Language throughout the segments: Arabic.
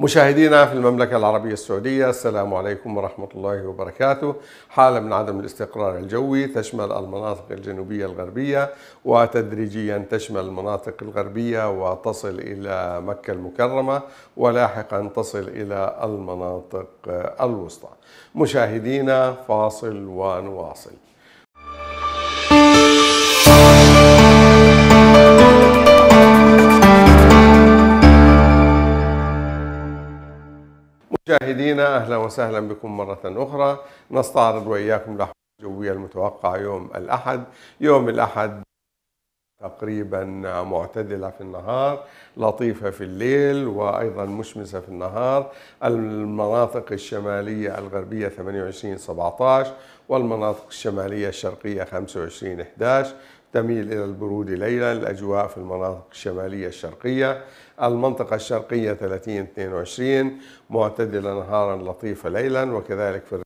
مشاهدينا في المملكة العربية السعودية السلام عليكم ورحمة الله وبركاته حالة من عدم الاستقرار الجوي تشمل المناطق الجنوبية الغربية وتدريجيا تشمل المناطق الغربية وتصل إلى مكة المكرمة ولاحقا تصل إلى المناطق الوسطى مشاهدينا فاصل ونواصل مشاهدينا اهلا وسهلا بكم مره اخرى نستعرض واياكم الاحوال الجويه المتوقعه يوم الاحد، يوم الاحد تقريبا معتدله في النهار، لطيفه في الليل وايضا مشمسه في النهار، المناطق الشماليه الغربيه 28 17 والمناطق الشماليه الشرقيه 25 11 تميل إلى البرود ليلا الأجواء في المناطق الشمالية الشرقية المنطقة الشرقية 30-22 معتدلة نهارا لطيفة ليلا وكذلك في الرياض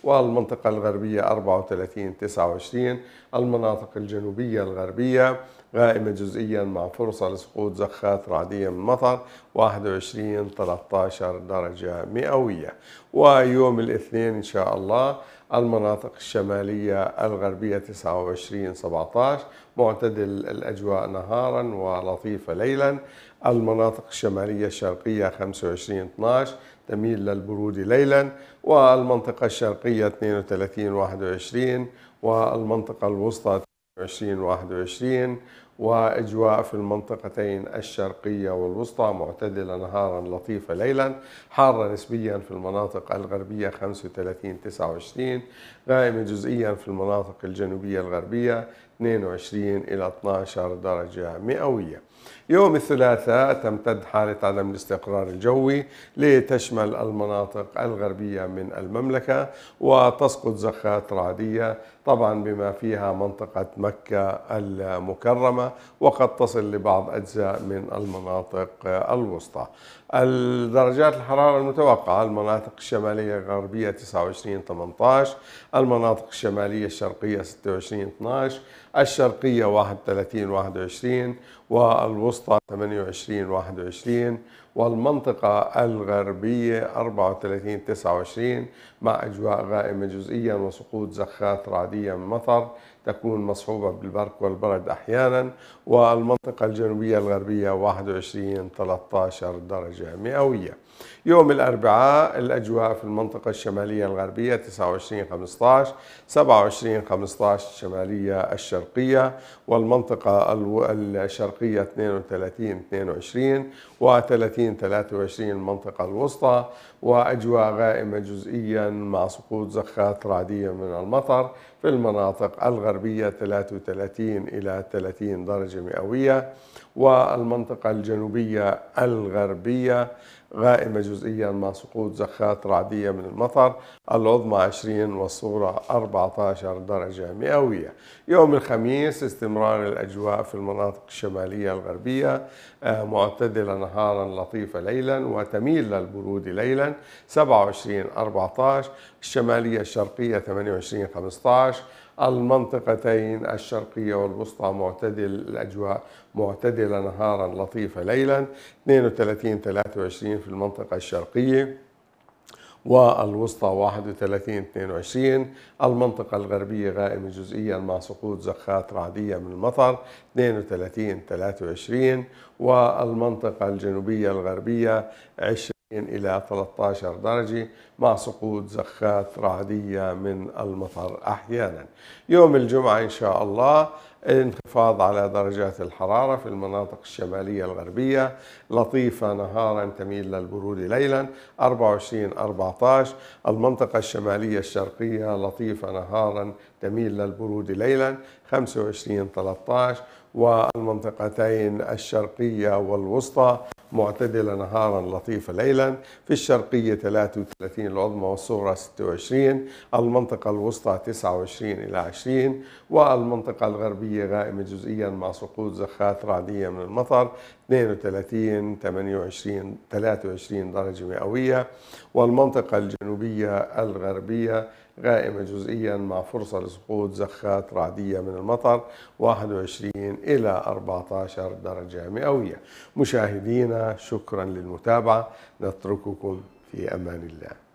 28-20 والمنطقة الغربية 34 29 المناطق الجنوبية الغربية غائمة جزئيا مع فرصة لسقوط زخات رعدية من مطر 21 13 درجة مئوية ويوم الاثنين إن شاء الله المناطق الشمالية الغربية 29 17 معتدل الأجواء نهارا ولطيفة ليلا المناطق الشمالية الشرقية 25 12 تميل للبرود ليلا والمنطقة الشرقية الشرقية 32 21 والمنطقة الوسطى 22 21 وأجواء في المنطقتين الشرقية والوسطى معتدلة نهارا لطيفة ليلا حارة نسبيا في المناطق الغربية 35 29 غائمة جزئيا في المناطق الجنوبية الغربية 22 إلى 12 درجة مئوية يوم الثلاثاء تمتد حالة عدم الاستقرار الجوي لتشمل المناطق الغربية من المملكة وتسقط زخات رعدية طبعا بما فيها منطقة مكة المكرمة وقد تصل لبعض أجزاء من المناطق الوسطى الدرجات الحرارة المتوقعة المناطق الشمالية الغربية 29 18 المناطق الشمالية الشرقية 26 12 الشرقية 31 21 والوسطى 28 21 والمنطقة الغربية 34 29 مع أجواء غائمة جزئيا وسقوط زخات رعدية من مطر تكون مصحوبة بالبرق والبرد أحيانا والمنطقة الجنوبية الغربية 21 13 درجة مئوية يوم الأربعاء الأجواء في المنطقة الشمالية الغربية 29 15 27 15 الشمالية الشرقية الشرقية والمنطقة الشرقية 32 22 و 30 23 المنطقة الوسطى وأجواء غائمة جزئيا مع سقوط زخات رعدية من المطر في المناطق الغربية 33 إلى 30 درجة مئوية والمنطقة الجنوبية الغربية غائمة جزئيا مع سقوط زخات رعدية من المطر العظمى 20 والصغرى 14 درجة مئوية يوم الخميس استمرار الأجواء في المناطق الشمالية الغربية آه، معتدلة نهارا لطيفة ليلا وتميل للبرود ليلا 27 14 الشمالية الشرقية 28 15 المنطقتين الشرقية والوسطى معتدل الأجواء معتدلة نهارا لطيفة ليلا 32 23 في المنطقة الشرقية والوسطى 31 22 المنطقة الغربية غائمة جزئيا مع سقوط زخات رعدية من المطر 32 23 والمنطقة الجنوبية الغربية 20 إلى 13 درجة مع سقوط زخات رعدية من المطر أحيانا يوم الجمعة إن شاء الله انخفاض على درجات الحرارة في المناطق الشمالية الغربية لطيفة نهارا تميل للبرود ليلا 24-14 المنطقة الشمالية الشرقية لطيفة نهارا تميل للبرود ليلا 25-13 والمنطقتين الشرقية والوسطى معتدلة نهارا لطيفة ليلا في الشرقية 33 العظمى والصغرى 26 المنطقة الوسطى 29 إلى 20 والمنطقة الغربية غائمة جزئيا مع سقوط زخات رعدية من المطر 32 28 23 درجة مئوية والمنطقة الجنوبية الغربية غائمة جزئيا مع فرصة لسقوط زخات رعدية من المطر 21 إلى 14 درجة مئوية مشاهدينا شكرا للمتابعة نترككم في أمان الله